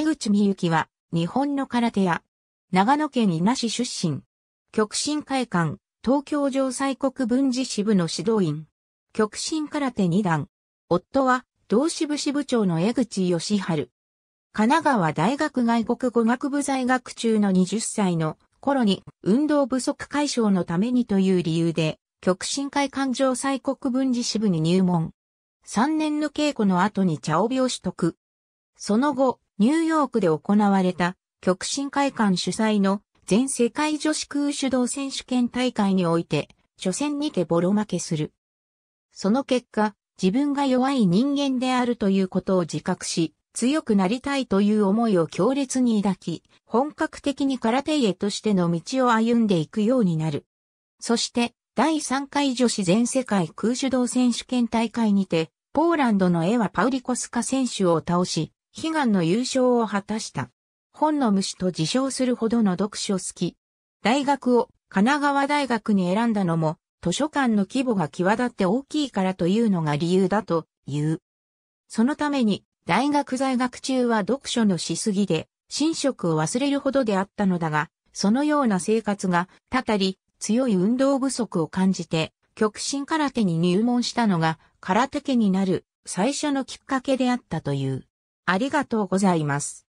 江口美幸は、日本の空手屋。長野県伊那市出身。極真会館、東京城西国分寺支部の指導員。極真空手二段。夫は、同支部支部長の江口義春。神奈川大学外国語学部在学中の20歳の頃に運動不足解消のためにという理由で、極真会館城西国分寺支部に入門。3年の稽古の後に茶帯を取得。その後、ニューヨークで行われた極真会館主催の全世界女子空手道選手権大会において、初戦にてボロ負けする。その結果、自分が弱い人間であるということを自覚し、強くなりたいという思いを強烈に抱き、本格的に空手家としての道を歩んでいくようになる。そして、第3回女子全世界空手道選手権大会にて、ポーランドのエワ・パウリコスカ選手を倒し、悲願の優勝を果たした。本の虫と自称するほどの読書好き。大学を神奈川大学に選んだのも、図書館の規模が際立って大きいからというのが理由だという。そのために、大学在学中は読書のしすぎで、寝食を忘れるほどであったのだが、そのような生活が、たたり、強い運動不足を感じて、極真空手に入門したのが、空手家になる最初のきっかけであったという。ありがとうございます。